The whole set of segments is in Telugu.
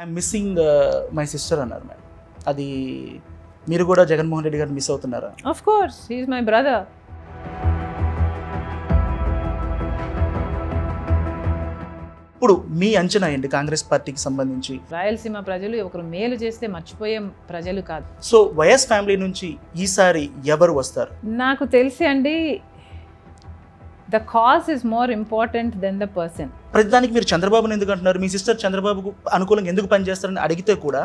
ఐఎమ్ మిస్సింగ్ మై సిస్టర్ అన్నారు మేడం అది మీరు కూడా జగన్మోహన్ రెడ్డి గారు మిస్ అవుతున్నారా of course he's my brother ఇప్పుడు మీ అంచనా ఏంటి కాంగ్రెస్ పార్టీకి సంబంధించి రాయలసీమ ప్రజలు ఒకరు మేలు చేస్తే మర్చిపోయే ప్రజలు కాదు సో వైఎస్ ఫ్యామిలీ నుంచి ఈసారి ఎవరు వస్తారు నాకు తెలిసి అండి the cause is more important then the person ప్రతిదానికి మీరు చంద్రబాబుని ఎందుకు అంటున్నారు మీ సిస్టర్ చంద్రబాబుకు అనుకూలంగా ఎందుకు పనిచేస్తారని అడిగితే కూడా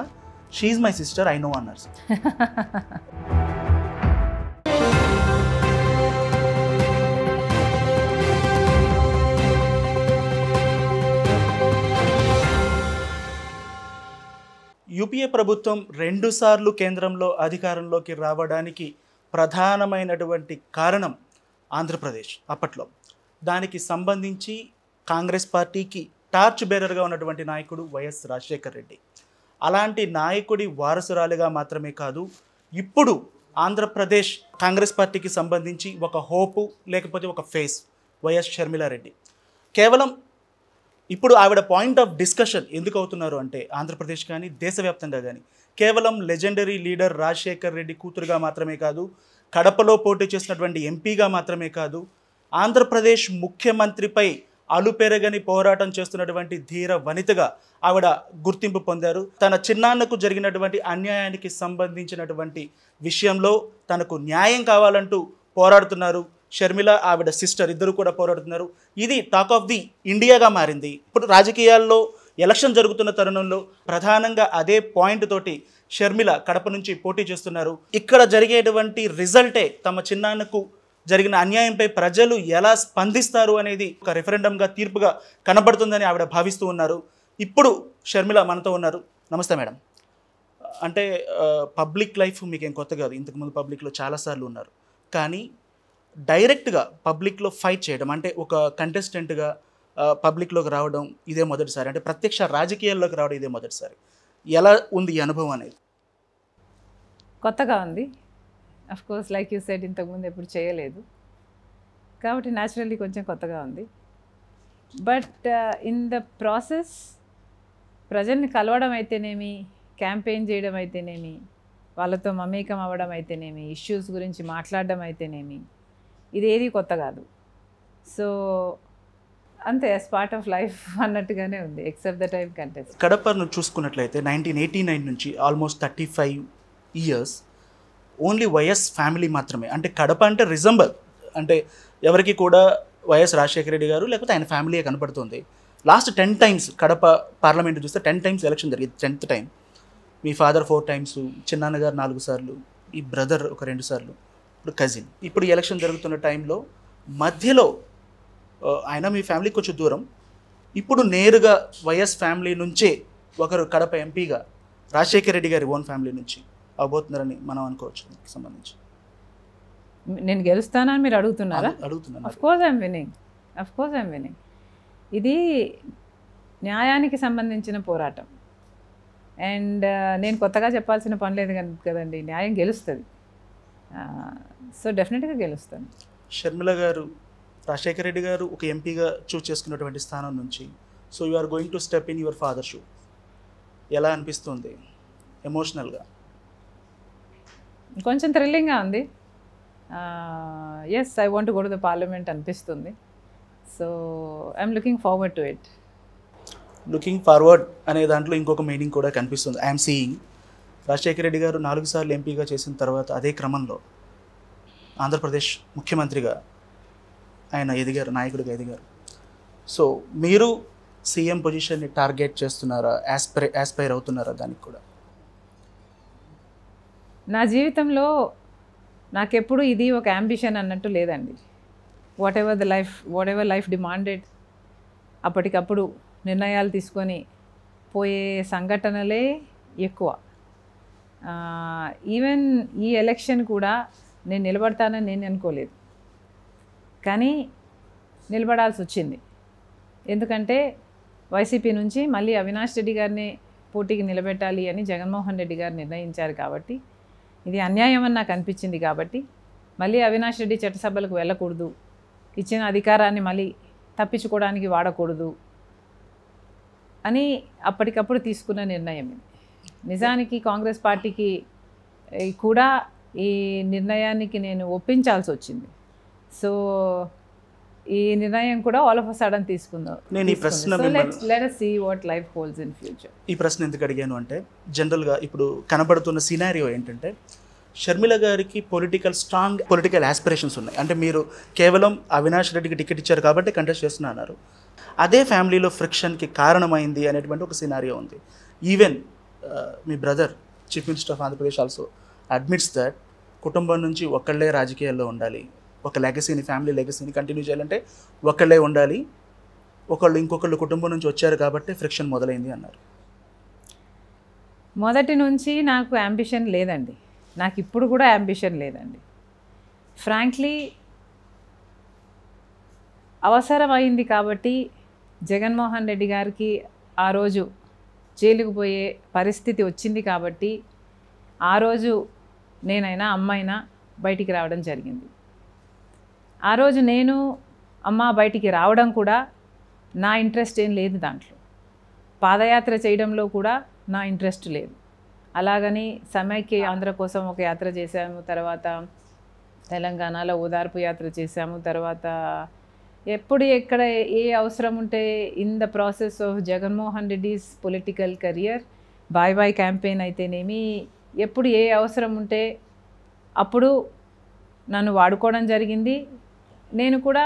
she's my sister I know అన్నారు యూపీఏ ప్రభుత్వం రెండుసార్లు కేంద్రంలో అధికారంలోకి రావడానికి ప్రధానమైనటువంటి కారణం ఆంధ్రప్రదేశ్ అప్పట్లో దానికి సంబంధించి కాంగ్రెస్ పార్టీకి టార్చ్ బేరర్గా ఉన్నటువంటి నాయకుడు వైఎస్ రాజశేఖర్ రెడ్డి అలాంటి నాయకుడి వారసురాలుగా మాత్రమే కాదు ఇప్పుడు ఆంధ్రప్రదేశ్ కాంగ్రెస్ పార్టీకి సంబంధించి ఒక హోపు లేకపోతే ఒక ఫేస్ వైఎస్ షర్మిలారెడ్డి కేవలం ఇప్పుడు ఆవిడ పాయింట్ ఆఫ్ డిస్కషన్ ఎందుకు అవుతున్నారు అంటే ఆంధ్రప్రదేశ్ కానీ దేశవ్యాప్తంగా కానీ కేవలం లెజెండరీ లీడర్ రాజశేఖర్ రెడ్డి కూతురుగా మాత్రమే కాదు కడపలో పోటీ చేసినటువంటి ఎంపీగా మాత్రమే కాదు ఆంధ్రప్రదేశ్ ముఖ్యమంత్రిపై అలుపెరగని పోరాటం చేస్తున్నటువంటి ధీర వనితగా ఆవిడ గుర్తింపు పొందారు తన చిన్నాన్నకు జరిగినటువంటి అన్యాయానికి సంబంధించినటువంటి విషయంలో తనకు న్యాయం కావాలంటూ పోరాడుతున్నారు షర్మిల ఆవిడ సిస్టర్ ఇద్దరు కూడా పోరాడుతున్నారు ఇది టాక్ ఆఫ్ ది ఇండియాగా మారింది ఇప్పుడు రాజకీయాల్లో ఎలక్షన్ జరుగుతున్న తరుణంలో ప్రధానంగా అదే పాయింట్ తోటి షర్మిల కడప నుంచి పోటీ చేస్తున్నారు ఇక్కడ జరిగేటువంటి రిజల్టే తమ చిన్నాన్నకు జరిగిన అన్యాయంపై ప్రజలు ఎలా స్పందిస్తారు అనేది ఒక రెఫరెండంగా తీర్పుగా కనబడుతుందని ఆవిడ భావిస్తూ ఉన్నారు ఇప్పుడు షర్మిల మనతో ఉన్నారు నమస్తే మేడం అంటే పబ్లిక్ లైఫ్ మీకేం కొత్త కాదు ఇంతకుముందు పబ్లిక్లో చాలాసార్లు ఉన్నారు కానీ డైరెక్ట్గా పబ్లిక్లో ఫైట్ చేయడం అంటే ఒక కంటెస్టెంట్గా పబ్లిక్లోకి రావడం ఇదే మొదటిసారి అంటే ప్రత్యక్ష రాజకీయాల్లోకి రావడం ఇదే మొదటిసారి ఎలా ఉంది ఈ అనుభవం అనేది కొత్తగా ఉంది of course like you set ఇంతకుముందు ఎప్పుడు చేయలేదు కాబట్టి న్యాచురల్లీ కొంచెం కొత్తగా ఉంది బట్ ఇన్ ద ప్రాసెస్ ప్రజల్ని కలవడం అయితేనేమి క్యాంపెయిన్ చేయడం అయితేనేమి వాళ్ళతో మమేకం అవ్వడం అయితేనేమి ఇష్యూస్ గురించి మాట్లాడడం అయితేనేమి ఇదేది కొత్త కాదు సో అంతే యాజ్ పార్ట్ ఆఫ్ లైఫ్ అన్నట్టుగానే ఉంది ఎక్సెప్ట్ ద టైం కంటెస్ట్ కడపను చూసుకున్నట్లయితే నైన్టీన్ ఎయిటీ నైన్ నుంచి almost thirty five years only YS family మాత్రమే అంటే కడప అంటే రిజంబల్ అంటే ఎవరికి కూడా వైఎస్ రాజశేఖర రెడ్డి గారు లేకపోతే ఆయన ఫ్యామిలీయే కనపడుతుంది last ten times Kadapa parliament చూస్తే టెన్ టైమ్స్ ఎలక్షన్ జరిగింది టెన్త్ టైం మీ ఫాదర్ ఫోర్ టైమ్స్ చిన్నాన్నగారు నాలుగు సార్లు ఈ బ్రదర్ ఒక రెండు సార్లు ఇప్పుడు కజిన్ ఇప్పుడు ఎలక్షన్ జరుగుతున్న టైంలో మధ్యలో ఆయన మీ ఫ్యామిలీకి కొంచెం దూరం ఇప్పుడు నేరుగా వైఎస్ ఫ్యామిలీ నుంచే ఒకరు కడప ఎంపీగా రాజశేఖర రెడ్డి గారి ఓన్ ఫ్యామిలీ నుంచి అవబోతున్నారని మనం అనుకోవచ్చు దీనికి సంబంధించి నేను గెలుస్తానని మీరు అడుగుతున్నారా అడుగుతున్నాను of course I'm winning of course I'm winning ఇది న్యాయానికి సంబంధించిన పోరాటం అండ్ uh, నేను కొత్తగా చెప్పాల్సిన పని లేదు కదండి న్యాయం గెలుస్తుంది సో uh, డెఫినెట్గా గెలుస్తాను షర్మిల గారు రాజశేఖర రెడ్డి గారు ఒక ఎంపీగా చూస్ చేసుకున్నటువంటి స్థానం నుంచి so you are going to step in your father shoe ఎలా అనిపిస్తుంది ఎమోషనల్గా కొంచెం థ్రిల్లింగ్గా ఉంది yes I want go the parliament అనిపిస్తుంది so I'm looking forward to it looking forward అనే దాంట్లో ఇంకొక మీనింగ్ కూడా కనిపిస్తుంది ఐఎమ్ సీయింగ్ రాజశేఖర రెడ్డి గారు నాలుగు సార్లు ఎంపీగా చేసిన తర్వాత అదే క్రమంలో ఆంధ్రప్రదేశ్ ముఖ్యమంత్రిగా ఆయన ఎదిగారు నాయకుడిగా ఎదిగారు సో మీరు సీఎం పొజిషన్ని టార్గెట్ చేస్తున్నారా యాస్పైర్ యాస్పైర్ అవుతున్నారా దానికి కూడా నా జీవితంలో నాకెప్పుడు ఇది ఒక అంబిషన్ అన్నట్టు లేదండి whatever the life whatever life demanded అప్పటికప్పుడు నిర్ణయాలు తీసుకొని పోయే సంఘటనలే ఎక్కువ ఈవెన్ ఈ ఎలక్షన్ కూడా నేను నిలబడతానని నేను అనుకోలేదు కానీ నిలబడాల్సి వచ్చింది ఎందుకంటే వైసీపీ నుంచి మళ్ళీ అవినాష్ రెడ్డి గారిని పోటీకి నిలబెట్టాలి అని జగన్మోహన్ రెడ్డి గారు నిర్ణయించారు కాబట్టి ఇది అన్యాయం అని నాకు అనిపించింది కాబట్టి మళ్ళీ అవినాష్ రెడ్డి చట్టసభలకు వెళ్ళకూడదు ఇచ్చిన అధికారాన్ని మళ్ళీ తప్పించుకోవడానికి వాడకూడదు అని అప్పటికప్పుడు తీసుకున్న నిర్ణయం ఇది నిజానికి కాంగ్రెస్ పార్టీకి కూడా ఈ నిర్ణయానికి నేను ఒప్పించాల్సి వచ్చింది సో ఈ నిర్ణయం కూడా ఆల్ ఆఫ్ సడన్ తీసుకుందాం నేను ఈ ప్రశ్న see what life holds in future ఈ ప్రశ్న ఎందుకు అడిగాను అంటే జనరల్గా ఇప్పుడు కనబడుతున్న సినారియో ఏంటంటే షర్మిల గారికి పొలిటికల్ స్ట్రాంగ్ పొలిటికల్ ఆస్పిరేషన్స్ ఉన్నాయి అంటే మీరు కేవలం అవినాష్ రెడ్డికి టికెట్ ఇచ్చారు కాబట్టి కంటెస్ట్ చేస్తున్నా అన్నారు అదే ఫ్యామిలీలో ఫ్రిక్షన్కి కారణమైంది అనేటువంటి ఒక సినారియో ఉంది ఈవెన్ uh, మీ brother chief minister of Andhra Pradesh also admits that కుటుంబం నుంచి ఒక్కళ్ళే రాజకీయాల్లో ఉండాలి ఒక లెగసీని ఫ్యామిలీ లెగసీని కంటిన్యూ చేయాలంటే ఒకళ్ళే ఉండాలి ఒకళ్ళు ఇంకొకళ్ళు కుటుంబం నుంచి వచ్చారు కాబట్టి ఫ్రిక్షన్ మొదలైంది అన్నారు మొదటి నుంచి నాకు అంబిషన్ లేదండి నాకు ఇప్పుడు కూడా అంబిషన్ లేదండి ఫ్రాంక్లీ అవసరమైంది కాబట్టి జగన్మోహన్ రెడ్డి గారికి ఆ రోజు జైలుకు పోయే పరిస్థితి వచ్చింది కాబట్టి ఆ రోజు నేనైనా అమ్మైనా బయటికి రావడం జరిగింది ఆ రోజు నేను అమ్మ బయటికి రావడం కూడా నా ఇంట్రెస్ట్ ఏం లేదు దాంట్లో పాదయాత్ర చేయడంలో కూడా నా ఇంట్రెస్ట్ లేదు అలాగని సమైక్య ఆంధ్ర కోసం ఒక యాత్ర చేశాము తర్వాత తెలంగాణలో ఓదార్పు యాత్ర చేశాము తర్వాత ఎప్పుడు ఎక్కడ ఏ అవసరం ఉంటే in the process of Jaganmohan Reddy's political career by by campaign అయితేనేమి ఎప్పుడు ఏ అవసరం ఉంటే అప్పుడు నన్ను వాడుకోవడం జరిగింది నేను కూడా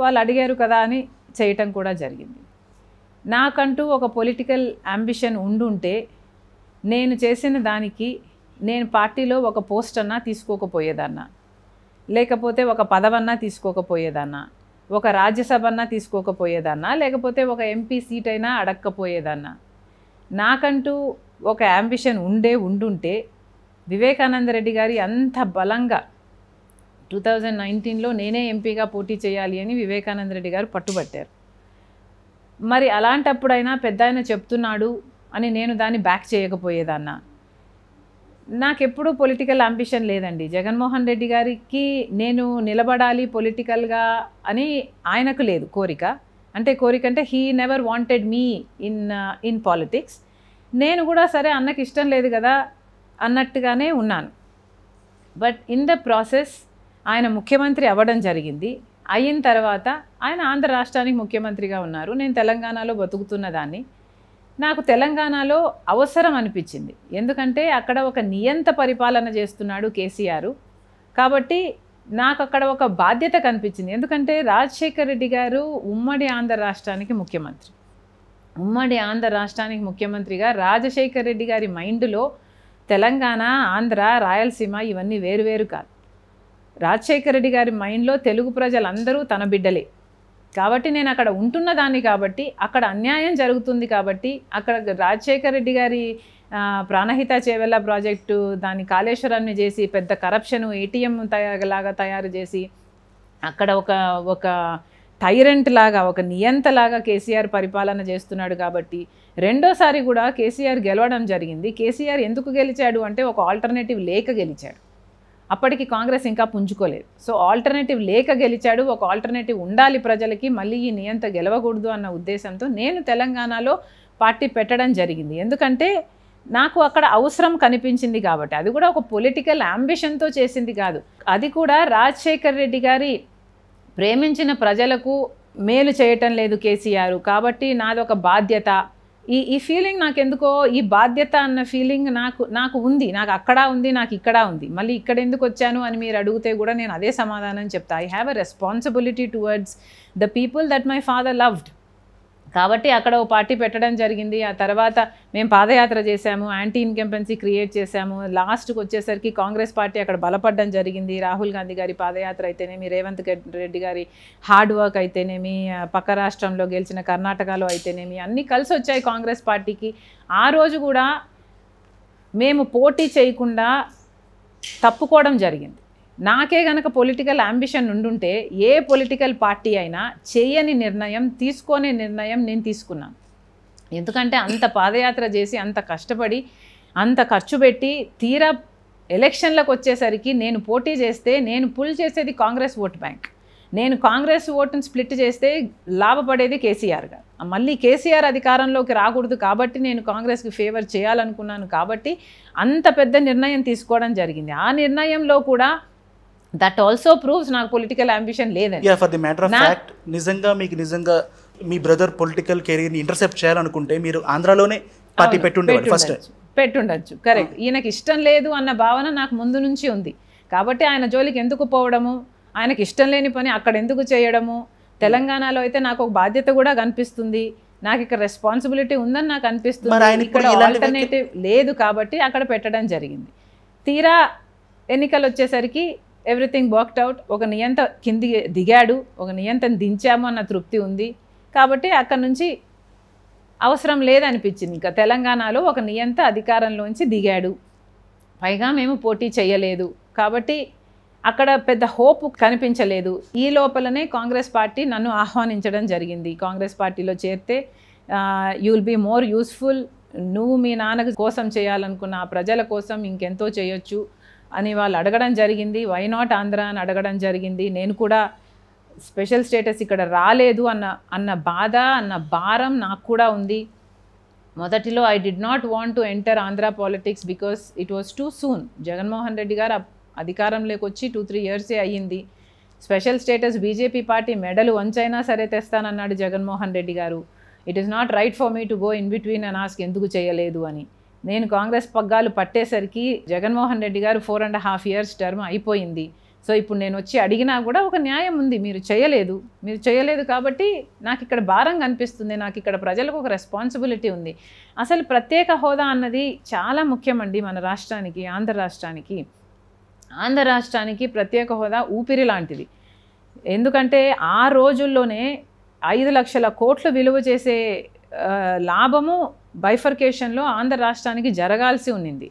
వాళ్ళు అడిగారు కదా అని చేయటం కూడా జరిగింది నాకంటూ ఒక పొలిటికల్ అంబిషన్ ఉండుంటే నేను చేసిన దానికి నేను పార్టీలో ఒక పోస్ట్ అన్నా తీసుకోకపోయేదన్నా లేకపోతే ఒక పదవన్నా తీసుకోకపోయేదన్నా ఒక రాజ్యసభ అన్నా తీసుకోకపోయేదన్నా లేకపోతే ఒక ఎంపీ సీట్ అయినా అడక్కపోయేదన్నా నాకంటూ ఒక అంబిషన్ ఉండే ఉండుంటే వివేకానంద రెడ్డి గారి అంత బలంగా టూ థౌజండ్ నైన్టీన్లో నేనే ఎంపీగా పోటీ చేయాలి అని వివేకానంద రెడ్డి గారు పట్టుబట్టారు మరి అలాంటప్పుడైనా పెద్ద ఆయన చెప్తున్నాడు అని నేను దాన్ని బ్యాక్ చేయకపోయేదాన్న ఎప్పుడూ పొలిటికల్ అంబిషన్ లేదండి జగన్మోహన్ రెడ్డి గారికి నేను నిలబడాలి పొలిటికల్గా అని ఆయనకు లేదు కోరిక అంటే కోరిక అంటే he never wanted me in in politics నేను కూడా సరే అన్నకి ఇష్టం లేదు కదా అన్నట్టుగానే ఉన్నాను బట్ ఇన్ ద ప్రాసెస్ ఆయన ముఖ్యమంత్రి అవ్వడం జరిగింది అయిన తర్వాత ఆయన ఆంధ్ర రాష్ట్రానికి ముఖ్యమంత్రిగా ఉన్నారు నేను తెలంగాణలో బతుకుతున్న దాన్ని నాకు తెలంగాణలో అవసరం అనిపించింది ఎందుకంటే అక్కడ ఒక నియంత పరిపాలన చేస్తున్నాడు కేసీఆర్ కాబట్టి నాకు అక్కడ ఒక బాధ్యత కనిపించింది ఎందుకంటే రాజశేఖర్ రెడ్డి గారు ఉమ్మడి ఆంధ్ర రాష్ట్రానికి ముఖ్యమంత్రి ఉమ్మడి ఆంధ్ర రాష్ట్రానికి ముఖ్యమంత్రిగా రాజశేఖర్ రెడ్డి గారి మైండ్లో తెలంగాణ ఆంధ్ర రాయలసీమ ఇవన్నీ వేరువేరు కాదు రాజశేఖర రెడ్డి గారి మైండ్లో తెలుగు ప్రజలందరూ తన బిడ్డలే కాబట్టి నేను అక్కడ ఉంటున్న దాన్ని కాబట్టి అక్కడ అన్యాయం జరుగుతుంది కాబట్టి అక్కడ రాజశేఖర రెడ్డి గారి ప్రాణహిత చేవెళ్ళ ప్రాజెక్టు దాని కాళేశ్వరాన్ని చేసి పెద్ద కరప్షన్ ఏటీఎం లాగా తయారు చేసి అక్కడ ఒక ఒక టైరెంట్ లాగా ఒక నియంతలాగా కేసీఆర్ పరిపాలన చేస్తున్నాడు కాబట్టి రెండోసారి కూడా కేసీఆర్ గెలవడం జరిగింది కేసీఆర్ ఎందుకు గెలిచాడు అంటే ఒక ఆల్టర్నేటివ్ లేక గెలిచాడు అప్పటికి కాంగ్రెస్ ఇంకా పుంజుకోలేదు సో ఆల్టర్నేటివ్ లేక గెలిచాడు ఒక ఆల్టర్నేటివ్ ఉండాలి ప్రజలకి మళ్ళీ ఈ నియంత గెలవకూడదు అన్న ఉద్దేశంతో నేను తెలంగాణలో పార్టీ పెట్టడం జరిగింది ఎందుకంటే నాకు అక్కడ అవసరం కనిపించింది కాబట్టి అది కూడా ఒక పొలిటికల్ అంబిషన్తో చేసింది కాదు అది కూడా రాజశేఖర్ రెడ్డి గారి ప్రేమించిన ప్రజలకు మేలు చేయటం లేదు కేసీఆర్ కాబట్టి నాదొక బాధ్యత ఈ ఈ ఫీలింగ్ నాకు ఎందుకో ఈ బాధ్యత అన్న ఫీలింగ్ నాకు నాకు ఉంది నాకు అక్కడ ఉంది నాకు ఇక్కడ ఉంది మళ్ళీ ఇక్కడ ఎందుకు వచ్చాను అని మీరు అడిగితే కూడా నేను అదే సమాధానం చెప్తా I have a responsibility towards the people that my father loved కాబట్టి అక్కడ ఓ పార్టీ పెట్టడం జరిగింది ఆ తర్వాత మేము పాదయాత్ర చేశాము యాంటీ ఇన్కంపెన్సీ క్రియేట్ చేశాము లాస్ట్కి వచ్చేసరికి కాంగ్రెస్ పార్టీ అక్కడ బలపడడం జరిగింది రాహుల్ గాంధీ గారి పాదయాత్ర అయితేనేమి రేవంత్ రెడ్డి గారి హార్డ్ వర్క్ అయితేనేమి పక్క రాష్ట్రంలో గెలిచిన కర్ణాటకలో అయితేనేమి అన్నీ కలిసి వచ్చాయి కాంగ్రెస్ పార్టీకి ఆ రోజు కూడా మేము పోటీ చేయకుండా తప్పుకోవడం జరిగింది నాకే గనక పొలిటికల్ అంబిషన్ ఉండుంటే ఏ పొలిటికల్ పార్టీ అయినా చేయని నిర్ణయం తీసుకోని నిర్ణయం నేను తీసుకున్నాను ఎందుకంటే అంత పాదయాత్ర చేసి అంత కష్టపడి అంత ఖర్చు పెట్టి తీరా ఎలక్షన్లకు వచ్చేసరికి నేను పోటీ చేస్తే నేను పుల్ చేసేది కాంగ్రెస్ ఓట్ బ్యాంక్ నేను కాంగ్రెస్ ఓటును స్ప్లిట్ చేస్తే లాభపడేది కేసీఆర్ గారు మళ్ళీ కేసీఆర్ అధికారంలోకి రాకూడదు కాబట్టి నేను కాంగ్రెస్కి ఫేవర్ చేయాలనుకున్నాను కాబట్టి అంత పెద్ద నిర్ణయం తీసుకోవడం జరిగింది ఆ నిర్ణయంలో కూడా దట్ ఆల్సో ప్రూవ్స్ నాకు పొలిటికల్ అంబిషన్ లేదని for the matter of fact నిజంగా మీకు నిజంగా మీ బ్రదర్ పొలిటికల్ ని ఇంటర్సెప్ట్ చేయాలనుకుంటే మీరు ఆంధ్రాలోనే పార్టీ పెట్టు ఫస్ట్ పెట్టుండొచ్చు కరెక్ట్ ah. ఈయనకి ఇష్టం లేదు అన్న భావన నాకు ముందు నుంచి ఉంది కాబట్టి ఆయన జోలికి ఎందుకు పోవడము ఆయనకి ఇష్టం లేని పని అక్కడ ఎందుకు చేయడము తెలంగాణలో అయితే నాకు ఒక బాధ్యత కూడా కనిపిస్తుంది నాకు ఇక్కడ రెస్పాన్సిబిలిటీ ఉందని నాకు అనిపిస్తుంది ఇక్కడ ఆల్టర్నేటివ్ లేదు కాబట్టి అక్కడ పెట్టడం జరిగింది తీరా ఎన్నికలు వచ్చేసరికి ఎవ్రీథింగ్ వర్క్డ్ అవుట్ ఒక నియంత కింది దిగాడు ఒక నియంత్రం దించాము అన్న తృప్తి ఉంది కాబట్టి అక్కడ నుంచి అవసరం లేదనిపించింది ఇంకా తెలంగాణలో ఒక నియంత అధికారంలోంచి దిగాడు పైగా మేము పోటీ చేయలేదు కాబట్టి అక్కడ పెద్ద హోప్ కనిపించలేదు ఈ లోపలనే కాంగ్రెస్ పార్టీ నన్ను ఆహ్వానించడం జరిగింది కాంగ్రెస్ పార్టీలో చేరితే you will be more useful నువ్వు మీ నాన్న కోసం చేయాలనుకున్న ప్రజల కోసం ఇంకెంతో చేయొచ్చు అని వాళ్ళు అడగడం జరిగింది వై నాట్ ఆంధ్ర అని అడగడం జరిగింది నేను కూడా స్పెషల్ స్టేటస్ ఇక్కడ రాలేదు అన్న అన్న బాధ అన్న భారం నాకు కూడా ఉంది మొదటిలో I did not want to enter Andhra politics because it was too soon Jaganmohan Reddy garu అధికారంలోకి వచ్చి టూ త్రీ ఇయర్సే అయ్యింది స్పెషల్ స్టేటస్ బీజేపీ పార్టీ మెడలు వంచైనా సరే తెస్తానన్నాడు Jaganmohan Reddy garu it is not right for me to go in between అని ఆస్క్ ఎందుకు చేయలేదు అని నేను కాంగ్రెస్ పగ్గాలు పట్టేసరికి Jaganmohan Reddy garu four and half years term అయిపోయింది సో ఇప్పుడు నేను వచ్చి అడిగినా కూడా ఒక న్యాయం ఉంది మీరు చేయలేదు మీరు చేయలేదు కాబట్టి నాకు ఇక్కడ భారం కనిపిస్తుంది నాకు ఇక్కడ ప్రజలకు ఒక రెస్పాన్సిబిలిటీ ఉంది అసలు ప్రత్యేక హోదా అన్నది చాలా ముఖ్యమండి మన రాష్ట్రానికి ఆంధ్ర రాష్ట్రానికి ఆంధ్ర రాష్ట్రానికి ప్రత్యేక హోదా ఊపిరి లాంటిది ఎందుకంటే ఆ రోజుల్లోనే ఐదు లక్షల కోట్లు విలువ చేసే లాభము బైఫర్కేషన్లో ఆంధ్ర రాష్ట్రానికి జరగాల్సి ఉన్నింది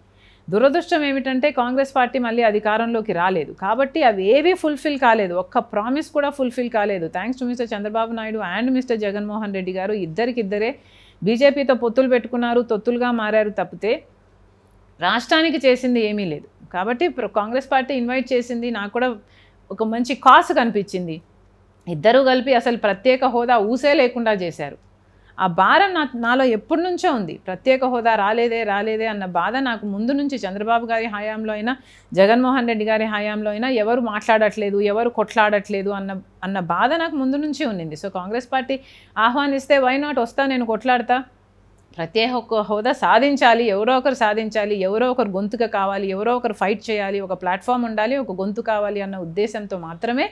దురదృష్టం ఏమిటంటే కాంగ్రెస్ పార్టీ మళ్ళీ అధికారంలోకి రాలేదు కాబట్టి అవి ఏవీ ఫుల్ఫిల్ కాలేదు ఒక్క ప్రామిస్ కూడా ఫుల్ఫిల్ కాలేదు thanks to mister Chandrababu Naidu and mister Jaganmohan Reddy garu ఇద్దరికిద్దరే బీజేపీతో పొత్తులు పెట్టుకున్నారు తొత్తులుగా మారారు తప్పితే రాష్ట్రానికి చేసింది ఏమీ లేదు కాబట్టి కాంగ్రెస్ పార్టీ ఇన్వైట్ చేసింది నాకు కూడా ఒక మంచి కాస్ కనిపించింది ఇద్దరూ కలిపి అసలు ప్రత్యేక హోదా ఊసే లేకుండా చేశారు ఆ భారం నా నాలో ఎప్పటి నుంచో ఉంది ప్రత్యేక హోదా రాలేదే రాలేదే అన్న బాధ నాకు ముందు నుంచి చంద్రబాబు గారి హయాంలో అయినా జగన్మోహన్ రెడ్డి గారి హయాంలో అయినా ఎవరు మాట్లాడట్లేదు ఎవరు కొట్లాడట్లేదు అన్న అన్న బాధ నాకు ముందు నుంచి ఉండింది సో కాంగ్రెస్ పార్టీ ఆహ్వానిస్తే వై నాట్ వస్తా నేను కొట్లాడతా ప్రత్యేక హోదా సాధించాలి ఎవరో ఒకరు సాధించాలి ఎవరో ఒకరు గొంతుక కావాలి ఎవరో ఒకరు ఫైట్ చేయాలి ఒక ప్లాట్ఫామ్ ఉండాలి ఒక గొంతు కావాలి అన్న ఉద్దేశంతో మాత్రమే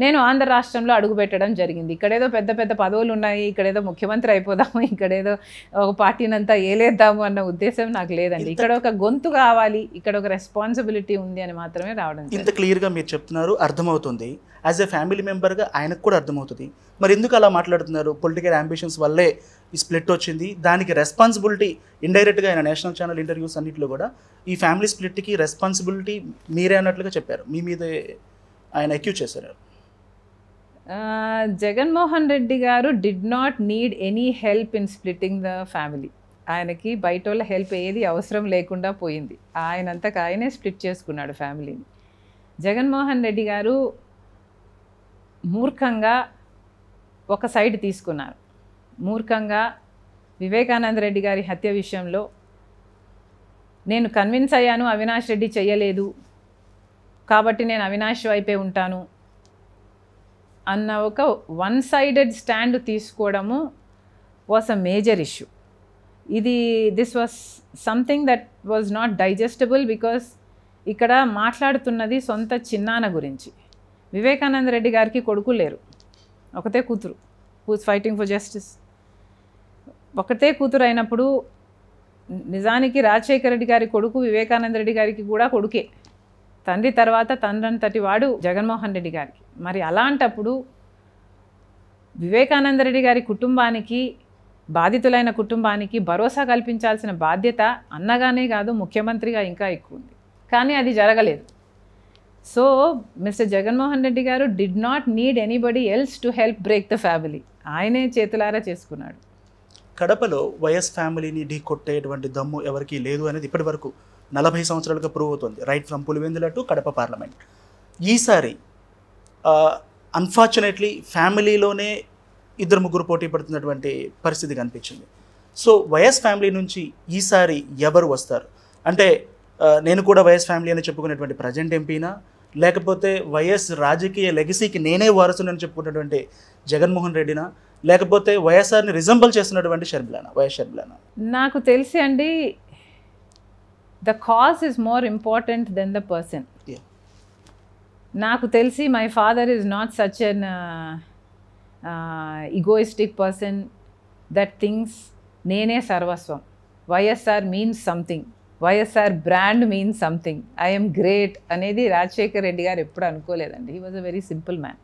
నేను ఆంధ్ర రాష్ట్రంలో అడుగుపెట్టడం జరిగింది ఇక్కడేదో పెద్ద పెద్ద పదవులు ఉన్నాయి ఇక్కడేదో ముఖ్యమంత్రి అయిపోదాము ఇక్కడేదో ఒక పార్టీనంతా ఏలేద్దాము అన్న ఉద్దేశం నాకు లేదండి ఇక్కడ ఒక గొంతు కావాలి ఇక్కడ ఒక రెస్పాన్సిబిలిటీ ఉంది అని మాత్రమే రావడం ఇంత క్లియర్గా మీరు చెప్తున్నారు అర్థమవుతుంది యాజ్ ఎ ఫ్యామిలీ మెంబర్గా ఆయనకు కూడా అర్థమవుతుంది మరి ఎందుకు అలా మాట్లాడుతున్నారు పొలిటికల్ అంబిషన్స్ వల్లే ఈ స్ప్లిట్ వచ్చింది దానికి రెస్పాన్సిబిలిటీ ఇండైరెక్ట్గా ఆయన నేషనల్ ఛానల్ ఇంటర్వ్యూస్ అన్నింటిలో కూడా ఈ ఫ్యామిలీ స్ప్లిట్కి రెస్పాన్సిబిలిటీ మీరే అన్నట్లుగా చెప్పారు మీ మీద ఆయన అక్యూజ్ చేశారు Jaganmohan Reddy garu did not need any help in splitting the family ఆయనకి బయట వాళ్ళ హెల్ప్ ఏది అవసరం లేకుండా పోయింది ఆయనంతకు ఆయనే స్ప్లిట్ చేసుకున్నాడు ఫ్యామిలీని జగన్మోహన్ రెడ్డి గారు మూర్ఖంగా ఒక సైడ్ తీసుకున్నారు మూర్ఖంగా వివేకానంద రెడ్డి గారి హత్య విషయంలో నేను కన్విన్స్ అయ్యాను అవినాష్ రెడ్డి చేయలేదు కాబట్టి నేను అవినాష్ వైపే ఉంటాను అన్న ఒక వన్ సైడెడ్ స్టాండ్ తీసుకోవడము వాస్ అ మేజర్ ఇష్యూ ఇది this was something that was not digestible because ఇక్కడ మాట్లాడుతున్నది సొంత చిన్నాన గురించి వివేకానంద రెడ్డి గారికి కొడుకు లేరు ఒకతే కూతురు హూస్ ఫైటింగ్ ఫర్ జస్టిస్ ఒకతే కూతురు అయినప్పుడు నిజానికి రాజశేఖర రెడ్డి గారి కొడుకు వివేకానంద రెడ్డి గారికి కూడా కొడుకే తండ్రి తర్వాత తండ్రంతటి వాడు జగన్మోహన్ రెడ్డి గారికి మరి అలాంటప్పుడు వివేకానందరెడ్డి గారి కుటుంబానికి బాధితులైన కుటుంబానికి భరోసా కల్పించాల్సిన బాధ్యత అన్నగానే కాదు ముఖ్యమంత్రిగా ఇంకా ఎక్కువ ఉంది కానీ అది జరగలేదు so mister Jaganmohan Reddy garu did not need anybody else to help break the family ఆయనే చేతులారా చేసుకున్నాడు కడపలో వైఎస్ ఫ్యామిలీని కొట్టేటువంటి దమ్ము ఎవరికీ లేదు అనేది ఇప్పటి వరకు నలభై సంవత్సరాలుగా ప్రూవ్ అవుతుంది right from Pulivendula to Kadapa parliament ఈసారి అన్ఫార్చునేట్లీ ఫ్యామిలీలోనే ఇద్దరు ముగ్గురు పోటీ పడుతున్నటువంటి పరిస్థితి కనిపించింది సో వైఎస్ ఫ్యామిలీ నుంచి ఈసారి ఎవరు వస్తారు అంటే నేను కూడా వైఎస్ ఫ్యామిలీ అని చెప్పుకునేటువంటి ప్రజెంట్ ఎంపీనా లేకపోతే వైఎస్ రాజకీయ లెగసీకి నేనే వారసునని చెప్పుకున్నటువంటి జగన్మోహన్ రెడ్డినా లేకపోతే వైఎస్ఆర్ని రిజంబల్ చేస్తున్నటువంటి షర్మిలానా వైఎస్ షర్మిలానా నాకు తెలిసి అండి the cause is more important then the person నాకు తెలిసి my father is not such an egoistic person that things నేనే సర్వస్వం YSR means something YSR brand means something I'm great అనేది రాజశేఖర్ రెడ్డి గారు ఎప్పుడు అనుకోలేదండి he was a very simple man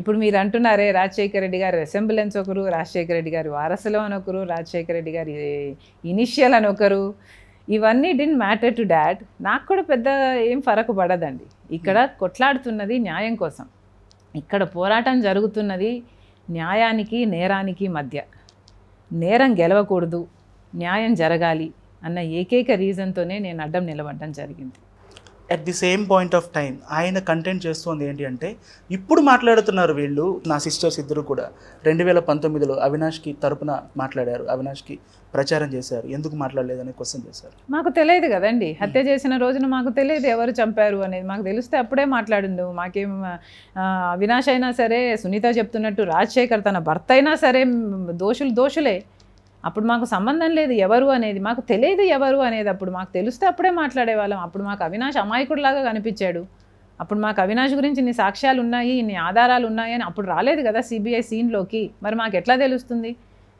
ఇప్పుడు మీరు అంటున్నారే రాజశేఖర రెడ్డి గారు అసెంబ్లెన్స్ ఒకరు రాజశేఖర రెడ్డి గారు వారసులు అని ఒకరు రాజశేఖర రెడ్డి గారి ఇనిషియల్ అని ఒకరు ఇవన్నీ డిన్ మ్యాటర్ టు డాడ్ నాకు కూడా పెద్ద ఏం ఫరక్ పడదండి ఇక్కడ hmm. కొట్లాడుతున్నది న్యాయం కోసం ఇక్కడ పోరాటం జరుగుతున్నది న్యాయానికి నేరానికి మధ్య నేరం గెలవకూడదు న్యాయం జరగాలి అన్న ఏకైక రీజన్తోనే నేను అడ్డం నిలబడడం జరిగింది at the same point of time ఆయన కంటెంట్ చేస్తుంది ఏంటి అంటే ఇప్పుడు మాట్లాడుతున్నారు వీళ్ళు నా సిస్టర్స్ ఇద్దరు కూడా రెండు వేల పంతొమ్మిదిలో అవినాష్కి తరపున మాట్లాడారు అవినాష్కి ప్రచారం చేశారు ఎందుకు మాట్లాడలేదని క్వశ్చన్ చేశారు మాకు తెలియదు కదండి hmm. హత్య చేసిన రోజున మాకు తెలియదు ఎవరు చంపారు అనేది మాకు తెలిస్తే అప్పుడే మాట్లాడిండు మాకేం అవినాష్ అయినా సరే సునీత చెప్తున్నట్టు రాజశేఖర్ తన భర్త అయినా సరే దోషులు దోషులే అప్పుడు మాకు సంబంధం లేదు ఎవరు అనేది మాకు తెలియదు ఎవరు అనేది అప్పుడు మాకు తెలిస్తే అప్పుడే మాట్లాడేవాళ్ళం అప్పుడు మాకు అవినాష్ అమాయకుడిలాగా కనిపించాడు అప్పుడు మాకు అవినాష్ గురించి ఇన్ని సాక్ష్యాలు ఉన్నాయి ఇన్ని ఆధారాలు ఉన్నాయి అని అప్పుడు రాలేదు కదా సిబిఐ సీన్లోకి మరి మాకు ఎట్లా తెలుస్తుంది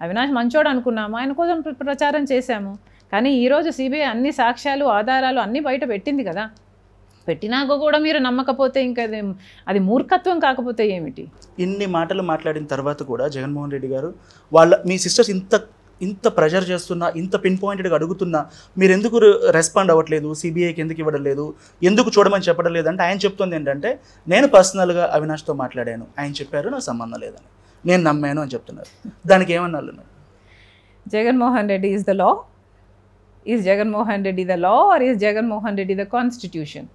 అవినాష్ మంచోడు అనుకున్నాము ఆయన కోసం ప్రచారం చేశాము కానీ ఈరోజు సిబిఐ అన్ని సాక్ష్యాలు ఆధారాలు అన్నీ బయట పెట్టింది కదా పెట్టినాక కూడా మీరు నమ్మకపోతే ఇంకా అది మూర్ఖత్వం కాకపోతే ఏమిటి ఇన్ని మాటలు మాట్లాడిన తర్వాత కూడా జగన్మోహన్ రెడ్డి గారు వాళ్ళ మీ సిస్టర్స్ ఇంత ఇంత ప్రెషర్ చేస్తున్నా ఇంత పిన్ పాయింటెడ్గా అడుగుతున్నా మీరు ఎందుకు రెస్పాండ్ అవ్వట్లేదు సిబిఐకి ఎందుకు ఇవ్వడం లేదు ఎందుకు చూడమని చెప్పడం లేదంటే ఆయన చెప్తుంది ఏంటంటే నేను పర్సనల్గా అవినాష్తో మాట్లాడాను ఆయన చెప్పారు నాకు సంబంధం లేదని నేను నమ్మాను అని చెప్తున్నారు దానికి ఏమన్నా Jaganmohan Reddy is the law is Jaganmohan Reddy the law or is Jaganmohan Reddy the constitution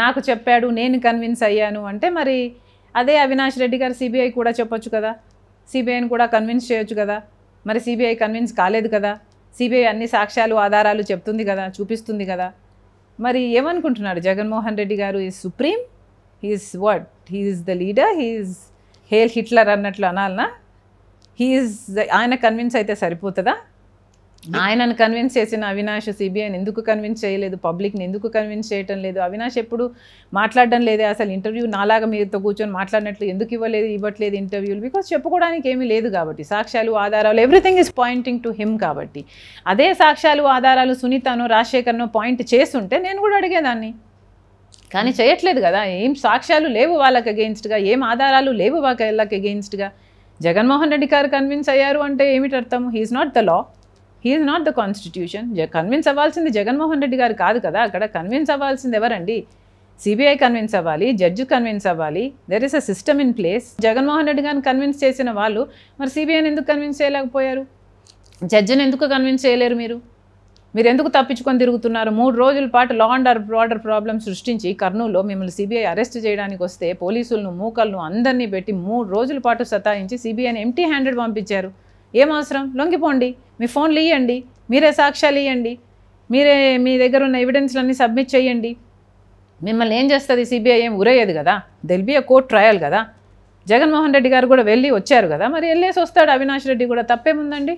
నాకు చెప్పాడు నేను కన్విన్స్ అయ్యాను అంటే మరి అదే అవినాష్ రెడ్డి గారు సిబిఐ కూడా చెప్పొచ్చు కదా సిబిఐని కూడా కన్విన్స్ చేయొచ్చు కదా మరి సిబిఐ కన్విన్స్ కాలేదు కదా సిబిఐ అన్ని సాక్ష్యాలు ఆధారాలు చెప్తుంది కదా చూపిస్తుంది కదా మరి ఏమనుకుంటున్నాడు Jaganmohan Reddy garu is supreme he's what he's the leader he's hail Hitler అన్నట్లు అనాలనా హీఈస్ ఆయన కన్విన్స్ అయితే సరిపోతుందా ఆయనను కన్విన్స్ చేసిన అవినాష్ సిబిఐని ఎందుకు కన్విన్స్ చేయలేదు పబ్లిక్ని ఎందుకు కన్విన్స్ చేయటం లేదు అవినాష్ ఎప్పుడు మాట్లాడడం లేదే అసలు ఇంటర్వ్యూ నాలాగా మీరుతో కూర్చొని మాట్లాడినట్లు ఎందుకు ఇవ్వలేదు ఇవ్వట్లేదు ఇంటర్వ్యూలు బికాస్ చెప్పుకోవడానికి ఏమీ లేదు కాబట్టి సాక్ష్యాలు ఆధారాలు everything is pointing to him కాబట్టి అదే సాక్ష్యాలు ఆధారాలు సునీతను రాజశేఖర్ను పాయింట్ చేస్తుంటే నేను కూడా అడిగేదాన్ని కానీ చేయట్లేదు కదా ఏం సాక్ష్యాలు లేవు వాళ్ళకి అగెయిన్స్ట్గా ఏం ఆధారాలు లేవు వాళ్ళకి అగెయిన్స్ట్గా జగన్మోహన్ రెడ్డి గారు కన్విన్స్ అయ్యారు అంటే ఏమిటి అర్థం he's not the law he's not the constitution convince అవ్వాల్సింది జగన్మోహన్ రెడ్డి గారు కాదు కదా అక్కడ కన్విన్స్ అవ్వాల్సింది ఎవరండి సిబిఐ కన్విన్స్ అవ్వాలి జడ్జి కన్విన్స్ అవ్వాలి there is a system in place Jaganmohan Reddy గారిని కన్విన్స్ చేసిన వాళ్ళు మరి సిబిఐని ఎందుకు కన్విన్స్ చేయలేకపోయారు జడ్జిని ఎందుకు కన్విన్స్ చేయలేరు మీరు మీరు ఎందుకు తప్పించుకొని తిరుగుతున్నారు మూడు రోజుల పాటు లా అండ్ ఆర్డర్ ప్రాబ్లం సృష్టించి కర్నూలులో మిమ్మల్ని సిబిఐ అరెస్ట్ చేయడానికి వస్తే పోలీసులను మూకలను అందరినీ పెట్టి మూడు రోజుల పాటు సతాయించి సిబిఐని ఎంటీ హ్యాండెడ్ పంపించారు ఏం అవసరం లొంగిపోండి మీ ఫోన్లు ఇవ్వండి మీరే సాక్ష్యాలు ఇవ్వండి మీరే మీ దగ్గర ఉన్న ఎవిడెన్స్లన్నీ సబ్మిట్ చేయండి మిమ్మల్ని ఏం చేస్తుంది సిబిఐ ఏం ఉరయ్యేది కదా దెల్ బి కోర్ట్ ట్రయల్ కదా జగన్మోహన్ రెడ్డి గారు కూడా వెళ్ళి వచ్చారు కదా మరి వెళ్ళేసి వస్తాడు అవినాష్ రెడ్డి కూడా తప్పేముందండి